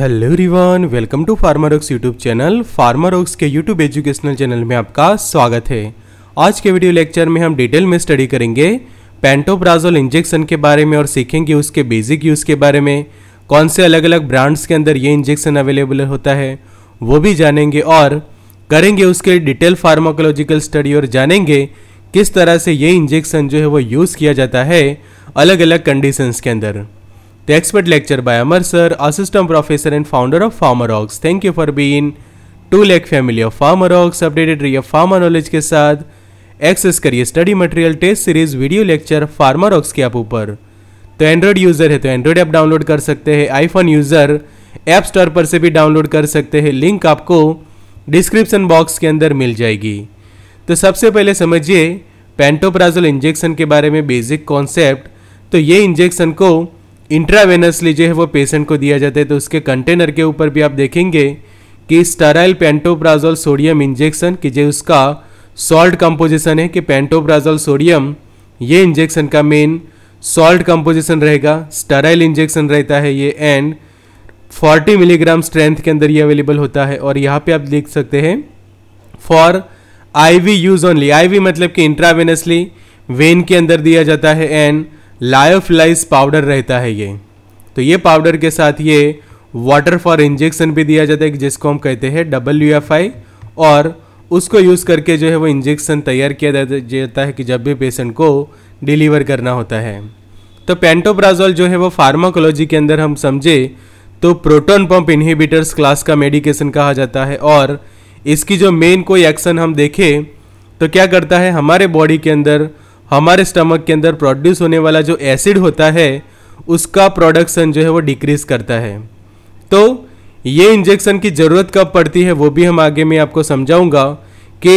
Hello रिवान welcome to Pharmarox YouTube channel Pharmarox के YouTube educational channel में आपका स्वागत है आज के वीडियो लेक्चर में हम डिटेल में स्टडी करेंगे पेंटोप्राजोल इंजेक्शन के बारे में और सीखेंगे उसके बेसिक यूज़ के बारे में कौन से अलग अलग ब्रांड्स के अंदर ये इंजेक्शन अवेलेबल होता है वो भी जानेंगे और करेंगे उसके डिटेल फार्माकोलॉजिकल स्टडी और जानेंगे किस तरह से ये इंजेक्शन जो है वो यूज़ किया जाता है अलग अलग कंडीशंस के अंदर The expert lecture by Amar sir, assistant professor and founder of FarmerOx. Thank you for being to lack family of Pharmarox updated रहिए फार्मा नॉलेज के साथ एक्सेस करिए study material test series video lecture Pharmarox के app ऊपर तो Android user है तो Android app download कर सकते हैं आईफोन यूज़र ऐप स्टोर पर से भी डाउनलोड कर सकते हैं लिंक आपको डिस्क्रिप्सन बॉक्स के अंदर मिल जाएगी तो सबसे पहले समझिए पेंटोप्राजल इंजेक्शन के बारे में बेसिक कॉन्सेप्ट तो ये इंजेक्शन को इंट्रावेनसली जो है वो पेशेंट को दिया जाता है तो उसके कंटेनर के ऊपर भी आप देखेंगे कि स्टराइल पेंटोप्राजोल सोडियम इंजेक्शन कि जो उसका सॉल्ट कंपोजिशन है कि पेंटोप्राजोल सोडियम ये इंजेक्शन का मेन सॉल्ट कंपोजिशन रहेगा स्टराइल इंजेक्शन रहता है ये एंड 40 मिलीग्राम स्ट्रेंथ के अंदर ये अवेलेबल होता है और यहाँ पे आप देख सकते हैं for IV use only IV मतलब कि इंट्रावेनसली वेन के अंदर दिया जाता है एंड लायोफिलाइज पाउडर रहता है ये तो ये पाउडर के साथ ये वाटर फॉर इंजेक्शन भी दिया जाता है जिसको हम कहते हैं डब्ल्यू एफ आई और उसको यूज़ करके जो है वो इंजेक्शन तैयार किया जाता है कि जब भी पेशेंट को डिलीवर करना होता है तो पेंटोप्राजोल जो है वो फार्माकोलॉजी के अंदर हम समझे तो प्रोटोन पंप इनहिबिटर्स क्लास का मेडिकेशन कहा जाता है और इसकी जो मेन कोई एक्शन हम देखें तो क्या करता है हमारे बॉडी के अंदर हमारे स्टमक के अंदर प्रोड्यूस होने वाला जो एसिड होता है उसका प्रोडक्शन जो है वो डिक्रीज करता है तो ये इंजेक्शन की ज़रूरत कब पड़ती है वो भी हम आगे मैं आपको समझाऊंगा कि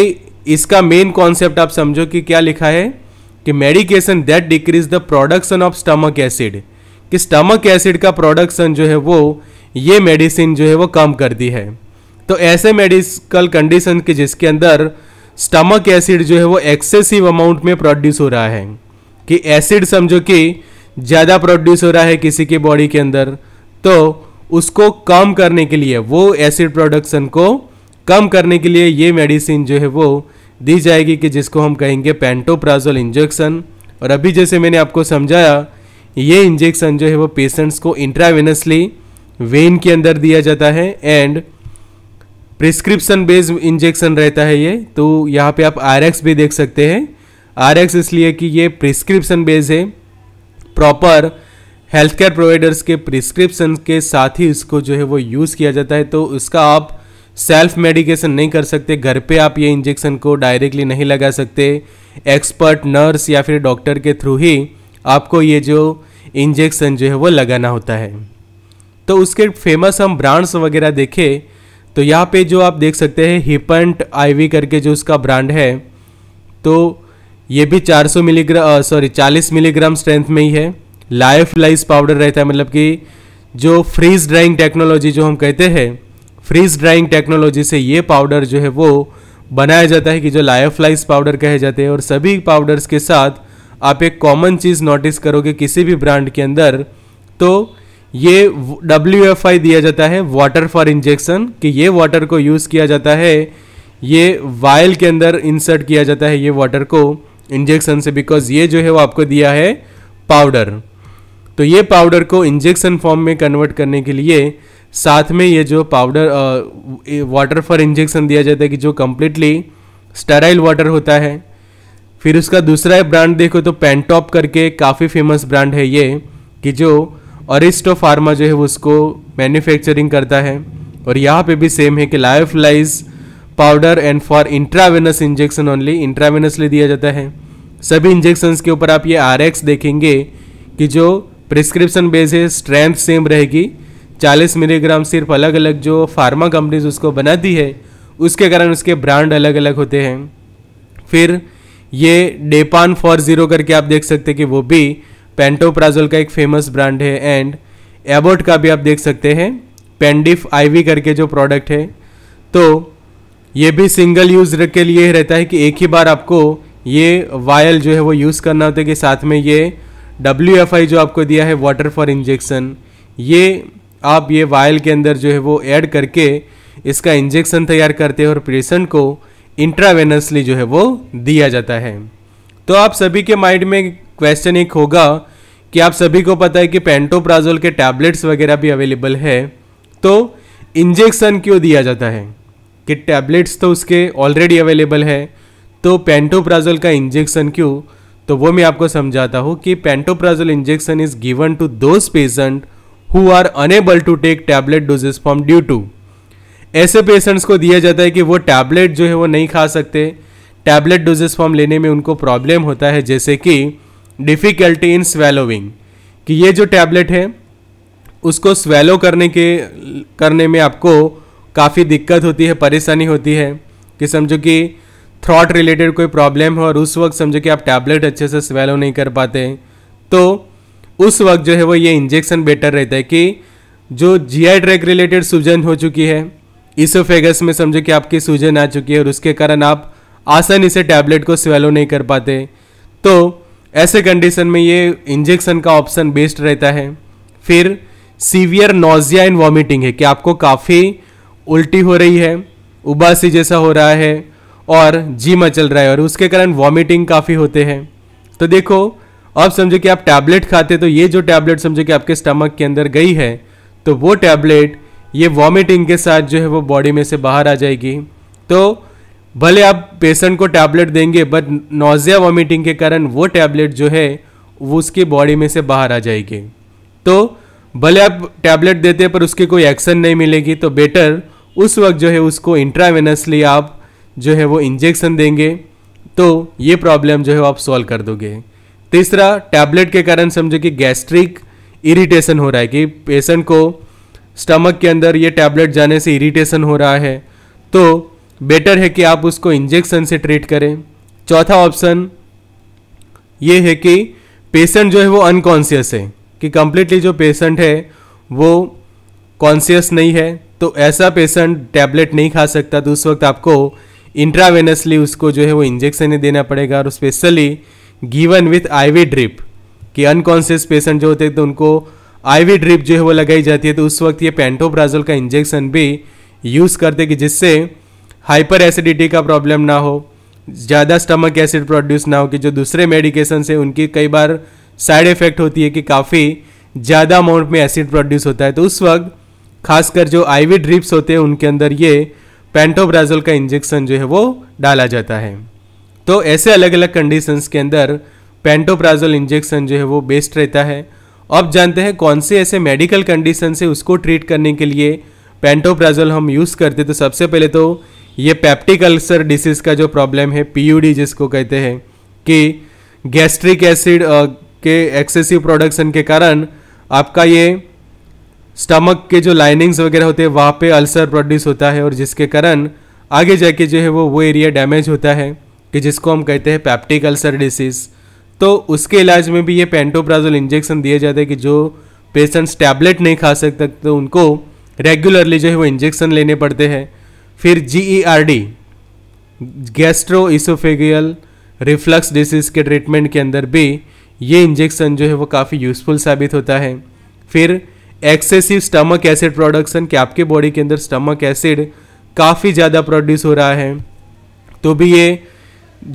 इसका मेन कॉन्सेप्ट आप समझो कि क्या लिखा है कि medication that decrease the production of stomach acid कि स्टमक एसिड का प्रोडक्शन जो है वो ये मेडिसिन जो है वो कम कर दी है तो ऐसे मेडिकल कंडीशन के जिसके अंदर स्टमक एसिड जो है वो एक्सेसिव अमाउंट में प्रोड्यूस हो रहा है कि एसिड समझो कि ज़्यादा प्रोड्यूस हो रहा है किसी के बॉडी के अंदर तो उसको कम करने के लिए वो एसिड प्रोडक्शन को कम करने के लिए ये मेडिसिन जो है वो दी जाएगी कि जिसको हम कहेंगे पेंटोप्राजोल इंजेक्शन और अभी जैसे मैंने आपको समझाया ये इंजेक्शन जो है वो पेशेंट्स को इंट्रावेनसली वेन के अंदर दिया जाता है एंड प्रिस्क्रिप्शन बेस्ड इंजेक्शन रहता है ये तो यहाँ पे आप आर भी देख सकते हैं आर इसलिए कि ये प्रिस्क्रिप्शन बेस्ड है प्रॉपर हेल्थ केयर प्रोवाइडर्स के प्रिस्क्रिप्शन के साथ ही इसको जो है वो यूज़ किया जाता है तो उसका आप सेल्फ मेडिकेशन नहीं कर सकते घर पे आप ये इंजेक्शन को डायरेक्टली नहीं लगा सकते एक्सपर्ट नर्स या फिर डॉक्टर के थ्रू ही आपको ये जो इंजेक्शन जो है वो लगाना होता है तो उसके फेमस हम ब्रांड्स वगैरह देखें तो यहाँ पे जो आप देख सकते हैं हिपंट आईवी करके जो उसका ब्रांड है तो ये भी 400 मिलीग्राम सॉरी 40 मिलीग्राम स्ट्रेंथ में ही है लाइफ लाइस पाउडर रहता है मतलब कि जो फ्रीज ड्राइंग टेक्नोलॉजी जो हम कहते हैं फ्रीज ड्राइंग टेक्नोलॉजी से ये पाउडर जो है वो बनाया जाता है कि जो लाइफ लाइस पाउडर कहे जाते हैं और सभी पाउडर्स के साथ आप एक कॉमन चीज़ नोटिस करोगे किसी भी ब्रांड के अंदर तो ये डब्ल्यू एफ आई दिया जाता है वाटर फॉर इंजेक्शन कि ये वाटर को यूज़ किया जाता है ये वायल के अंदर इंसर्ट किया जाता है ये वाटर को इंजेक्शन से बिकॉज ये जो है वो आपको दिया है पाउडर तो ये पाउडर को इंजेक्शन फॉर्म में कन्वर्ट करने के लिए साथ में ये जो पाउडर वाटर फॉर इंजेक्शन दिया जाता है कि जो कम्प्लीटली स्टेराइल वाटर होता है फिर उसका दूसरा ब्रांड देखो तो पेंटॉप करके काफ़ी फेमस ब्रांड है ये कि जो अरिस्टो फार्मा जो है वो उसको मैन्युफैक्चरिंग करता है और यहाँ पे भी सेम है कि lyophilised powder and for intravenous injection only intravenously दिया जाता है सभी इंजेक्शन के ऊपर आप ये आर देखेंगे कि जो प्रिस्क्रिप्शन बेस है स्ट्रेंथ सेम रहेगी 40 मिलीग्राम सिर्फ अलग अलग जो फार्मा कंपनीज उसको बनाती है उसके कारण उसके ब्रांड अलग अलग होते हैं फिर ये डेपान फॉर ज़ीरो करके आप देख सकते हैं कि वो भी पेंटोप्राजोल का एक फेमस ब्रांड है एंड एबोट का भी आप देख सकते हैं पेंडिफ आईवी करके जो प्रोडक्ट है तो ये भी सिंगल यूज़ के लिए रहता है कि एक ही बार आपको ये वायल जो है वो यूज़ करना होता है कि साथ में ये डब्ल्यू जो आपको दिया है वाटर फॉर इंजेक्शन ये आप ये वायल के अंदर जो है वो ऐड करके इसका इंजेक्शन तैयार करते हैं और पेशेंट को इंट्रावेनसली जो है वो दिया जाता है तो आप सभी के माइंड में क्वेश्चन एक होगा कि आप सभी को पता है कि पेंटोप्राजोल के टैबलेट्स वगैरह भी अवेलेबल है तो इंजेक्शन क्यों दिया जाता है कि टैबलेट्स तो उसके ऑलरेडी अवेलेबल है तो पेंटोप्राजोल का इंजेक्शन क्यों तो वो मैं आपको समझाता हूँ कि pantoprazole injection is given to those patient who are unable to take tablet doses from due to ऐसे पेशेंट्स को दिया जाता है कि वो टैबलेट जो है वो नहीं खा सकते टैबलेट डोजेस फॉर्म लेने में उनको प्रॉब्लम होता है जैसे कि डिफ़िकल्टी इन स्वेलोविंग कि ये जो टैबलेट है उसको स्वेलो करने के करने में आपको काफ़ी दिक्कत होती है परेशानी होती है कि समझो कि थ्रॉट रिलेटेड कोई प्रॉब्लम हो और उस वक्त समझो कि आप टैबलेट अच्छे से स्वेलो नहीं कर पाते तो उस वक्त जो है वो ये इंजेक्शन बेटर रहता है कि जो जी आई ट्रैक रिलेटेड सूजन हो चुकी है इसोफेगस में समझो कि आपकी सूजन आ चुकी है और उसके कारण आप आसानी से टैबलेट को स्वेलो नहीं कर पाते तो ऐसे कंडीशन में ये इंजेक्शन का ऑप्शन बेस्ट रहता है फिर सीवियर नोजिया इन वॉमिटिंग है कि आपको काफ़ी उल्टी हो रही है उबासी जैसा हो रहा है और जी मचल रहा है और उसके कारण वॉमिटिंग काफ़ी होते हैं तो देखो अब समझो कि आप टैबलेट खाते तो ये जो टैबलेट समझो कि आपके स्टमक के अंदर गई है तो वो टैबलेट ये वॉमिटिंग के साथ जो है वो बॉडी में से बाहर आ जाएगी तो भले आप पेशेंट को टैबलेट देंगे बट नोज़िया वॉमिटिंग के कारण वो टैबलेट जो है वो उसकी बॉडी में से बाहर आ जाएगी तो भले आप टैबलेट देते हैं पर उसकी कोई एक्शन नहीं मिलेगी तो बेटर उस वक्त जो है उसको इंट्रावेनसली आप जो है वो इंजेक्शन देंगे तो ये प्रॉब्लम जो है आप सॉल्व कर दोगे तीसरा टैबलेट के कारण समझो कि गैस्ट्रिक इरिटेशन हो रहा है कि पेशेंट को स्टमक के अंदर ये टैबलेट जाने से इरिटेशन हो रहा है तो बेटर है कि आप उसको इंजेक्शन से ट्रीट करें चौथा ऑप्शन ये है कि पेशेंट जो है वो अनकॉन्सियस है कि कम्प्लीटली जो पेशेंट है वो कॉन्सियस नहीं है तो ऐसा पेशेंट टैबलेट नहीं खा सकता तो उस वक्त आपको इंट्रावेनसली उसको जो है वो इंजेक्शन ही देना पड़ेगा और specially given with IV drip कि अनकॉन्सियस पेशेंट जो होते हैं तो उनको आईवी ड्रिप जो है वो लगाई जाती है तो उस वक्त ये पेंटोप्राजोल का इंजेक्शन भी यूज़ करते कि जिससे हाइपर एसिडिटी का प्रॉब्लम ना हो ज़्यादा स्टमक एसिड प्रोड्यूस ना हो कि जो दूसरे मेडिकेशन से उनकी कई बार साइड इफ़ेक्ट होती है कि काफ़ी ज़्यादा अमाउंट में एसिड प्रोड्यूस होता है तो उस वक्त खासकर जो आईवी ड्रिप्स होते हैं उनके अंदर ये पेंटोब्राजोल का इंजेक्शन जो है वो डाला जाता है तो ऐसे अलग अलग कंडीशंस के अंदर पेंटोप्राजोल इंजेक्शन जो है वो बेस्ट रहता है अब जानते हैं कौन से ऐसे मेडिकल कंडीशन से उसको ट्रीट करने के लिए पेंटोप्राजोल हम यूज़ करते तो सबसे पहले तो ये पैप्टिक अल्सर डिसीज़ का जो प्रॉब्लम है पीयूडी जिसको कहते हैं कि गैस्ट्रिक एसिड के एक्सेसिव प्रोडक्शन के कारण आपका ये स्टमक के जो लाइनिंग्स वगैरह होते हैं वहाँ पे अल्सर प्रोड्यूस होता है और जिसके कारण आगे जाके जो है वो वो एरिया डैमेज होता है कि जिसको हम कहते हैं पैप्टिक अल्सर डिसीज़ तो उसके इलाज में भी ये पेंटोप्राजोल इंजेक्शन दिए जाते हैं कि जो पेशेंट्स टैबलेट नहीं खा सकते तो उनको रेगुलरली जो है वो इंजेक्शन लेने पड़ते हैं फिर G E D gastro oesophageal reflux disease के ट्रीटमेंट के अंदर भी ये इंजेक्शन जो है वो काफ़ी यूज़फुल साबित होता है फिर एक्सेसिव स्टमक एसिड प्रोडक्शन कि आपके बॉडी के अंदर स्टमक एसिड काफ़ी ज़्यादा प्रोड्यूस हो रहा है तो भी ये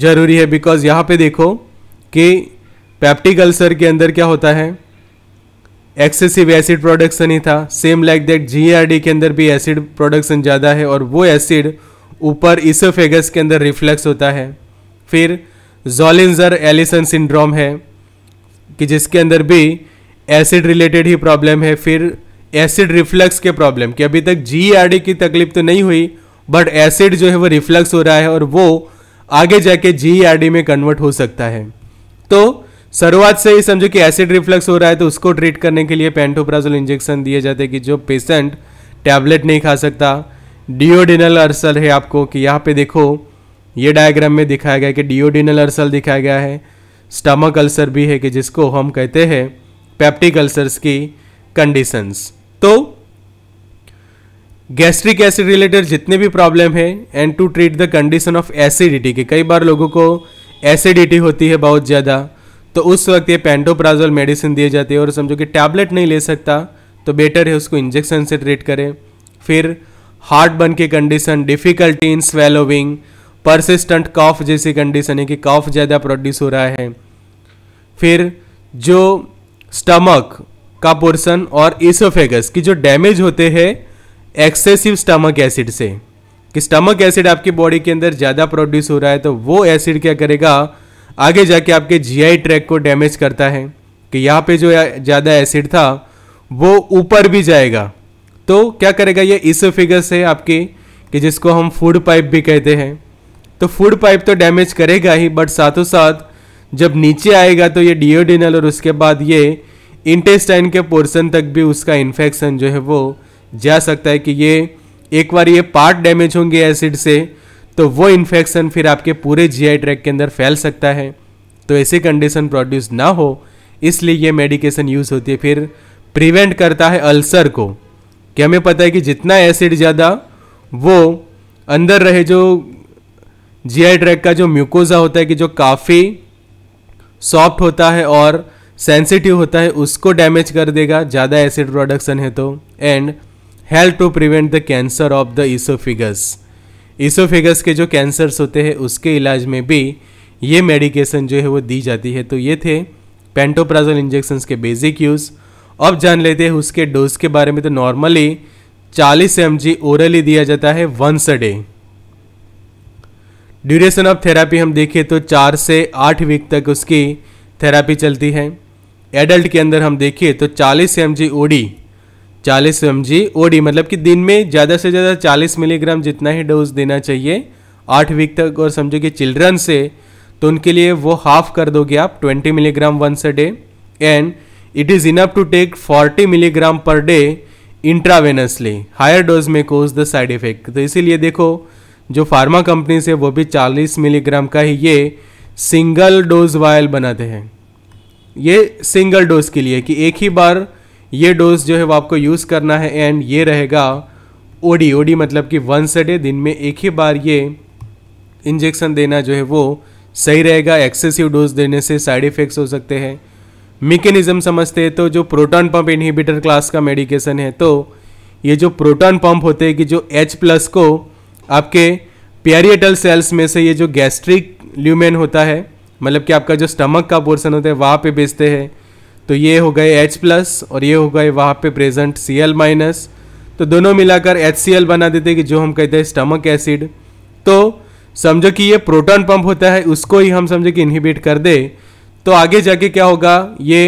ज़रूरी है बिकॉज यहाँ पे देखो कि पैप्टिक अल्सर के अंदर क्या होता है एक्सेसिव एसिड प्रोडक्शन ही था सेम लाइक दैट जीआरडी के अंदर भी एसिड प्रोडक्शन ज़्यादा है और वो एसिड ऊपर इसोफेगस के अंदर रिफ्लेक्स होता है फिर जोलिंजर एलिसन सिंड्रोम है कि जिसके अंदर भी एसिड रिलेटेड ही प्रॉब्लम है फिर एसिड रिफ्लक्स के प्रॉब्लम कि अभी तक जी की तकलीफ तो नहीं हुई बट एसिड जो है वो रिफ्लक्स हो रहा है और वो आगे जाके जी में कन्वर्ट हो सकता है तो शुरुआत से ही समझो कि एसिड रिफ्लक्स हो रहा है तो उसको ट्रीट करने के लिए पेंटोप्राजोल इंजेक्शन दिए जाते हैं कि जो पेशेंट टैबलेट नहीं खा सकता डिओडिनल अर्सल है आपको कि यहाँ पे देखो ये डायग्राम में दिखाया गया है कि डिओडिनल अर्सल दिखाया गया है स्टमक अल्सर भी है कि जिसको हम कहते हैं पैप्टिक अल्सर्स की कंडीशंस तो गैस्ट्रिक एसिड रिलेटेड जितने भी प्रॉब्लम है and to treat the condition of acidity के कई बार लोगों को एसिडिटी होती है बहुत ज़्यादा तो उस वक्त ये पेंटोप्राजोल मेडिसिन दिए जाते हैं और समझो कि टैबलेट नहीं ले सकता तो बेटर है उसको इंजेक्शन से ट्रीट करें फिर हार्ट बर्न की condition difficulty in swallowing persistent cough जैसी कंडीशन है कि कॉफ ज़्यादा प्रोड्यूस हो रहा है फिर जो स्टमक का पोर्सन और इसोफेगस की जो डैमेज होते हैं एक्सेसिव स्टमक एसिड से कि स्टमक एसिड आपकी बॉडी के अंदर ज़्यादा प्रोड्यूस हो रहा है तो वो एसिड क्या करेगा आगे जाके आपके जीआई ट्रैक को डैमेज करता है कि यहाँ पे जो ज़्यादा एसिड था वो ऊपर भी जाएगा तो क्या करेगा ये इस फिगर से आपके कि जिसको हम फूड पाइप भी कहते हैं तो फूड पाइप तो डैमेज करेगा ही बट साथों साथ जब नीचे आएगा तो ये डिओडिनल और उसके बाद ये इंटेस्टाइन के पोर्सन तक भी उसका इन्फेक्शन जो है वो जा सकता है कि ये एक बार ये पार्ट डैमेज होंगे एसिड से तो वो इन्फेक्शन फिर आपके पूरे जी आई ट्रैक के अंदर फैल सकता है तो ऐसी कंडीशन प्रोड्यूस ना हो इसलिए ये मेडिकेशन यूज़ होती है फिर प्रिवेंट करता है अल्सर को कि हमें पता है कि जितना एसिड ज़्यादा वो अंदर रहे जो जी आई ट्रैक का जो म्यूकोजा होता है कि जो काफ़ी सॉफ्ट होता है और सेंसिटिव होता है उसको डैमेज कर देगा ज़्यादा एसिड प्रोडक्शन है तो and help to prevent the cancer of the oesophagus oesophagus के जो कैंसर्स होते हैं उसके इलाज में भी ये मेडिकेशन जो है वो दी जाती है तो ये थे पेंटोप्राजोल इंजेक्शंस के बेसिक यूज़ अब जान लेते हैं उसके डोज के बारे में तो नॉर्मली 40 एम जी ओरली दिया जाता है once a day duration of therapy हम देखें तो चार से आठ वीक तक उसकी थेरापी चलती है एडल्ट के अंदर हम देखिए तो 40 एम जी ओडी चालीस एम जी ओडी मतलब कि दिन में ज़्यादा से ज़्यादा चालीस मिलीग्राम जितना ही डोज देना चाहिए आठ वीक तक और समझो कि चिल्ड्रन से तो उनके लिए वो हाफ कर दोगे आप twenty milligram once a day and it is enough to take forty milligram per day intravenously higher dose में कोज द साइड इफेक्ट तो इसीलिए देखो जो फार्मा कंपनीज है वो भी 40 मिलीग्राम का ही ये सिंगल डोज वायल बनाते हैं ये सिंगल डोज के लिए कि एक ही बार ये डोज जो है वो आपको यूज़ करना है एंड ये रहेगा ओडी ओडी मतलब कि वन सडे डे दिन में एक ही बार ये इंजेक्शन देना जो है वो सही रहेगा एक्सेसिव डोज देने से साइड इफ़ेक्ट्स हो सकते हैं मेकेनिज़म समझते हैं तो जो प्रोटॉन पंप इनहिबिटर क्लास का मेडिकेशन है तो ये जो प्रोटॉन पंप होते हैं कि जो एच प्लस को आपके पेरिएटल सेल्स में से ये जो गैस्ट्रिक ल्यूमेन होता है मतलब कि आपका जो स्टमक का पोर्सन होता है वहाँ पर बेचते हैं तो ये हो गए एच प्लस और ये हो गए वहाँ पे प्रेजेंट सी एल माइनस तो दोनों मिलाकर एच सी एल बना देते कि जो हम कहते हैं स्टमक एसिड तो समझो कि ये प्रोटॉन पंप होता है उसको ही हम समझो कि इनहिबिट कर दे तो आगे जाके क्या होगा ये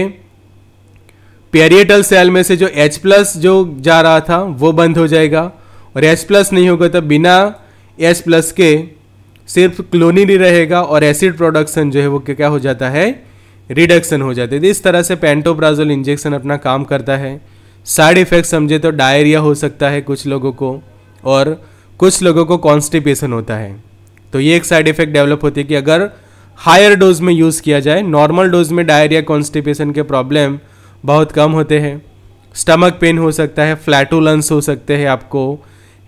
पेरिएटल सेल में से जो एच प्लस जो जा रहा था वो बंद हो जाएगा और एच प्लस नहीं होगा तो बिना एच प्लस के सिर्फ क्लोनिन ही रहेगा और एसिड प्रोडक्शन जो है वो क्या हो जाता है रिडक्शन हो जाती है इस तरह से पेंटोप्राजोल इंजेक्शन अपना काम करता है साइड इफेक्ट समझे तो डायरिया हो सकता है कुछ लोगों को और कुछ लोगों को कॉन्स्टिपेशन होता है तो ये एक साइड इफेक्ट डेवलप होती है कि अगर हायर डोज में यूज़ किया जाए नॉर्मल डोज में डायरिया कॉन्स्टिपेशन के प्रॉब्लम बहुत कम होते हैं स्टमक पेन हो सकता है फ्लैटुलेंस हो सकते हैं आपको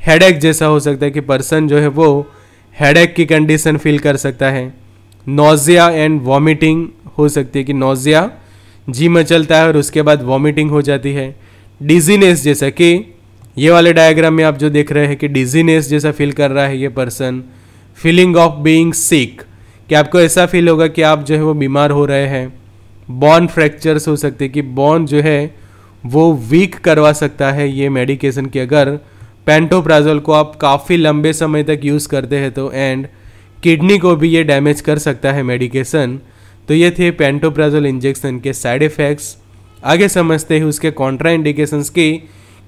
हेडेक जैसा हो सकता है कि पर्सन जो है वो हेडेक की कंडीशन फील कर सकता है नोज़िया एंड वॉमिटिंग हो सकती है कि नोज़िया जी में चलता है और उसके बाद वॉमिटिंग हो जाती है डिजीनेस जैसा कि ये वाले डायग्राम में आप जो देख रहे हैं कि डिजीनेस जैसा फील कर रहा है ये person feeling of being sick कि आपको ऐसा फील होगा कि आप जो है वो बीमार हो रहे हैं बॉन फ्रैक्चर्स हो सकते हैं कि बॉन जो है वो वीक करवा सकता है ये मेडिकेशन की अगर पेंटोप्राजोल को आप काफ़ी लंबे समय तक यूज़ करते हैं तो एंड किडनी को भी ये डैमेज कर सकता है मेडिकेशन तो ये थे पेंटोप्राजोल इंजेक्शन के साइड इफ़ेक्ट्स आगे समझते हैं उसके कॉन्ट्रा इंडिकेशंस की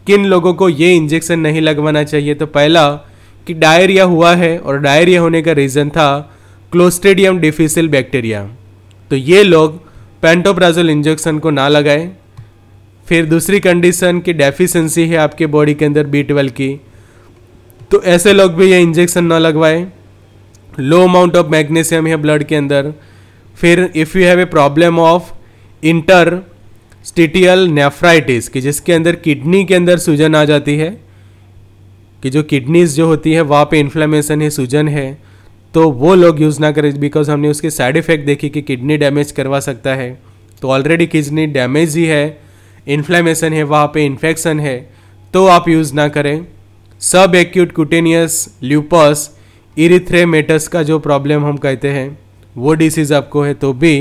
किन लोगों को ये इंजेक्शन नहीं लगवाना चाहिए तो पहला कि डायरिया हुआ है और डायरिया होने का रीज़न था क्लोस्टेडियम डिफिसिल बैक्टीरिया तो ये लोग पेंटोप्राजोल इंजेक्शन को ना लगाए फिर दूसरी कंडीशन की डेफिशिएंसी है आपके बॉडी के अंदर बी ट्वेल्व की तो ऐसे लोग भी ये इंजेक्शन ना लगवाएं लो अमाउंट ऑफ मैग्नीशियम है ब्लड के अंदर फिर if you have a problem of interstitial nephritis कि जिसके अंदर किडनी के अंदर सूजन आ जाती है कि जो किडनीज जो होती है वहाँ पे इन्फ्लेमेशन है सूजन है तो वो लोग यूज़ ना करें बिकॉज हमने उसके साइड इफ़ेक्ट देखी कि किडनी डैमेज करवा सकता है तो ऑलरेडी किडनी डैमेज ही है इन्फ्लेमेशन है वहाँ पे इन्फेक्शन है तो आप यूज़ ना करें सब एक्यूट क्यूटेनियस ल्यूपस इरिथ्रेमेटस का जो प्रॉब्लम हम कहते हैं वो डिसीज़ आपको है तो भी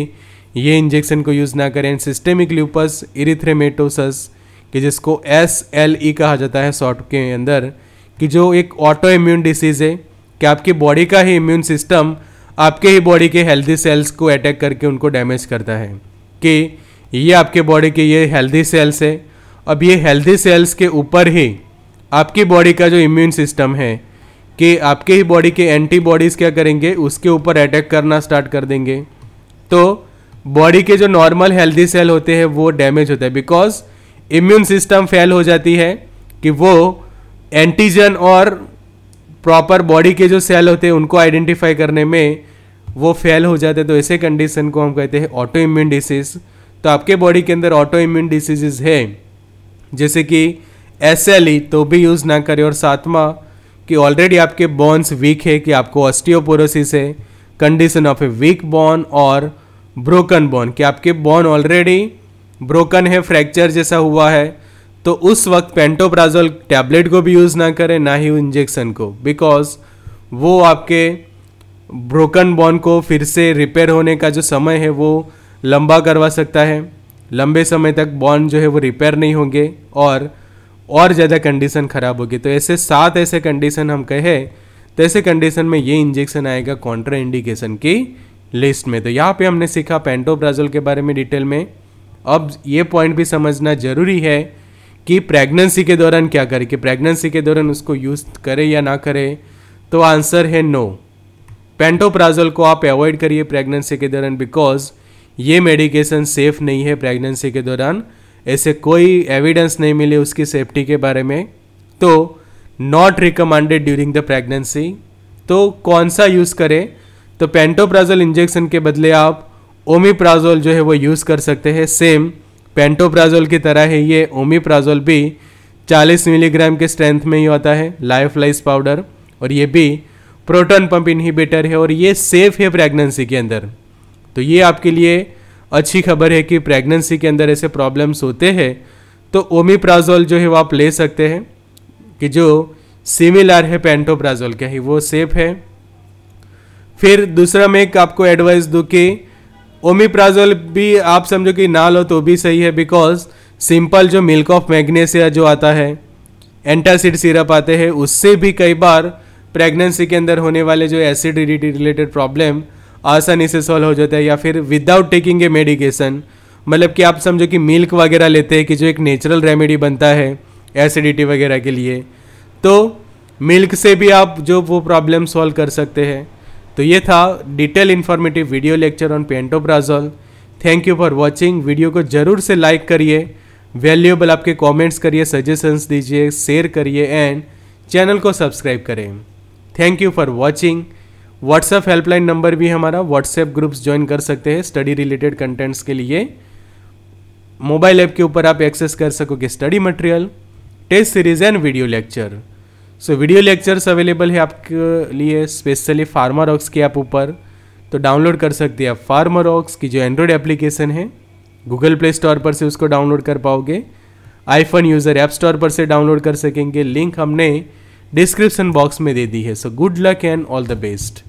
ये इंजेक्शन को यूज़ ना करें सिस्टेमिक ल्यूपस इरिथ्रेमेटोसस कि जिसको एस एल ई कहा जाता है शॉर्ट के अंदर कि जो एक ऑटो इम्यून डिसीज़ है कि आपकी बॉडी का ही इम्यून सिस्टम आपके ही बॉडी के हेल्दी सेल्स को अटैक करके उनको डैमेज करता है कि ये आपके बॉडी के ये हेल्दी सेल्स है अब ये हेल्दी सेल्स के ऊपर ही आपकी बॉडी का जो इम्यून सिस्टम है कि आपके ही बॉडी के एंटीबॉडीज़ क्या करेंगे उसके ऊपर अटैक करना स्टार्ट कर देंगे तो बॉडी के जो नॉर्मल हेल्दी सेल होते हैं वो डैमेज होते हैं बिकॉज इम्यून सिस्टम फेल हो जाती है कि वो एंटीजन और प्रॉपर बॉडी के जो सेल होते हैं उनको आइडेंटिफाई करने में वो फेल हो जाते हैं तो ऐसे कंडीशन को हम कहते हैं ऑटो इम्यून डिसीज़ तो आपके बॉडी के अंदर ऑटो इम्यून डिसीजेज है जैसे कि एस e, तो भी यूज़ ना करें और सातवा कि ऑलरेडी आपके बोन्स वीक है कि आपको ऑस्टियोपोरोसिस है condition of a weak bone और ब्रोकन बोन कि आपके बोन ऑलरेडी ब्रोकन है फ्रैक्चर जैसा हुआ है तो उस वक्त पेंटोप्राजोल टैबलेट को भी यूज़ ना करें ना ही इंजेक्शन को बिकॉज वो आपके ब्रोकन बोन को फिर से रिपेयर होने का जो समय है वो लंबा करवा सकता है लंबे समय तक बॉन जो है वो रिपेयर नहीं होंगे और और ज़्यादा कंडीशन ख़राब होगी तो ऐसे सात ऐसे कंडीशन हम कहे तो ऐसे कंडीशन में ये इंजेक्शन आएगा कॉन्ट्रा इंडिकेशन की लिस्ट में तो यहाँ पे हमने सीखा पेंटोब्राजोल के बारे में डिटेल में अब ये पॉइंट भी समझना ज़रूरी है कि प्रेगनेंसी के दौरान क्या करे कि प्रेगनेंसी के दौरान उसको यूज़ करें या ना करें तो आंसर है नो पेंटोप्राजोल को आप अवॉइड करिए प्रेगनेंसी के दौरान बिकॉज ये मेडिकेशन सेफ नहीं है प्रेगनेंसी के दौरान ऐसे कोई एविडेंस नहीं मिले उसकी सेफ्टी के बारे में तो not recommended during the pregnancy तो कौन सा यूज़ करें तो पेंटोप्राजोल इंजेक्शन के बदले आप ओमीप्राजोल जो है वो यूज़ कर सकते हैं सेम पेंटोप्राजोल की तरह है ये ओमीप्राजोल भी 40 मिलीग्राम के स्ट्रेंथ में ही होता है लाइफ लाइस पाउडर और ये भी प्रोटॉन पंप इनहिबिटर है और ये सेफ है प्रेगनेंसी के अंदर तो ये आपके लिए अच्छी खबर है कि प्रेगनेंसी के अंदर ऐसे प्रॉब्लम्स होते हैं तो ओमीप्राजोल जो है वो आप ले सकते हैं कि जो सिमिलर है पेंटोप्राजोल के ही वो सेफ है फिर दूसरा मैं एक आपको एडवाइस दूँ कि ओमीप्राजोल भी आप समझो कि ना लो तो भी सही है बिकॉज सिंपल जो मिल्क ऑफ मैग्नेशिया जो आता है एंटासिड सिरप आते हैं उससे भी कई बार प्रेगनेंसी के अंदर होने वाले जो एसिडिटी रिलेटेड प्रॉब्लम आसानी से सॉल्व हो जाता है या फिर विदाउट टेकिंग ए मेडिकेशन मतलब कि आप समझो कि मिल्क वगैरह लेते हैं कि जो एक नेचुरल रेमेडी बनता है एसिडिटी वगैरह के लिए तो मिल्क से भी आप जो वो प्रॉब्लम सॉल्व कर सकते हैं तो ये था detail informative video lecture on pantoprazole thank you for watching video को ज़रूर से लाइक करिए वैल्यूएबल आपके कॉमेंट्स करिए सजेशंस दीजिए शेयर करिए एंड चैनल को सब्सक्राइब करें thank you for watching WhatsApp helpline number भी हमारा व्हाट्सएप ग्रुप्स ज्वाइन कर सकते हैं स्टडी रिलेटेड कंटेंट्स के लिए मोबाइल ऐप के ऊपर आप एक्सेस कर सकोगे study material test series and video lecture so video lectures available है आपके लिए स्पेशली फार्मर ऑक्स के ऐप ऊपर तो डाउनलोड कर सकते हैं आप फार्मा की जो एंड्रॉयड एप्लीकेशन है गूगल प्ले स्टोर पर से उसको डाउनलोड कर पाओगे आईफोन यूज़र ऐप स्टोर पर से डाउनलोड कर सकेंगे लिंक हमने डिस्क्रिप्शन बॉक्स में दे दी है so good luck and all the best